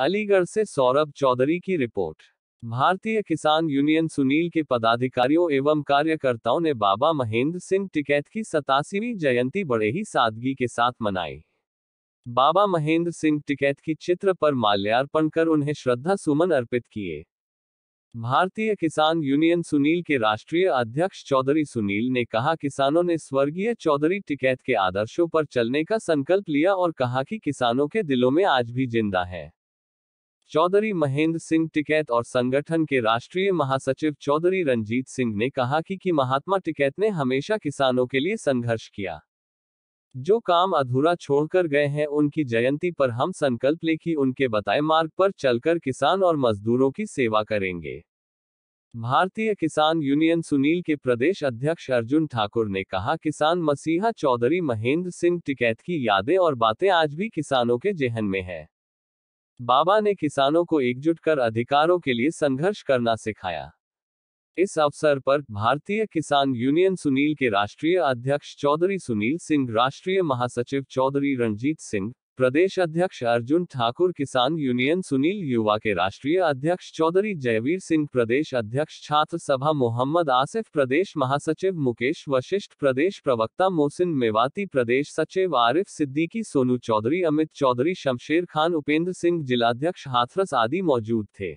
अलीगढ़ से सौरभ चौधरी की रिपोर्ट भारतीय किसान यूनियन सुनील के पदाधिकारियों एवं कार्यकर्ताओं ने बाबा महेंद्र सिंह टिकैत की सतासीवीं जयंती बड़े ही सादगी के साथ मनाई बाबा महेंद्र सिंह टिकैत की चित्र पर माल्यार्पण कर उन्हें श्रद्धा सुमन अर्पित किए भारतीय किसान यूनियन सुनील के राष्ट्रीय अध्यक्ष चौधरी सुनील ने कहा किसानों ने स्वर्गीय चौधरी टिकैत के आदर्शों पर चलने का संकल्प लिया और कहा कि किसानों के दिलों में आज भी जिंदा है चौधरी महेंद्र सिंह टिकैत और संगठन के राष्ट्रीय महासचिव चौधरी रंजीत सिंह ने कहा कि, कि महात्मा टिकैत ने हमेशा किसानों के लिए संघर्ष किया जो काम अधूरा छोड़कर गए हैं उनकी जयंती पर हम संकल्प ले कि उनके बताए मार्ग पर चलकर किसान और मजदूरों की सेवा करेंगे भारतीय किसान यूनियन सुनील के प्रदेश अध्यक्ष अर्जुन ठाकुर ने कहा किसान मसीहा चौधरी महेंद्र सिंह टिकैत की यादें और बातें आज भी किसानों के जेहन में है बाबा ने किसानों को एकजुट कर अधिकारों के लिए संघर्ष करना सिखाया इस अवसर पर भारतीय किसान यूनियन सुनील के राष्ट्रीय अध्यक्ष चौधरी सुनील सिंह राष्ट्रीय महासचिव चौधरी रणजीत सिंह प्रदेश अध्यक्ष अर्जुन ठाकुर किसान यूनियन सुनील युवा के राष्ट्रीय अध्यक्ष चौधरी जयवीर सिंह प्रदेश अध्यक्ष छात्र सभा मोहम्मद आसिफ प्रदेश महासचिव मुकेश वशिष्ठ प्रदेश प्रवक्ता मोहसिन मेवाती प्रदेश सचिव आरिफ सिद्दीकी सोनू चौधरी अमित चौधरी शमशेर खान उपेंद्र सिंह जिलाध्यक्ष हाथरस आदि मौजूद थे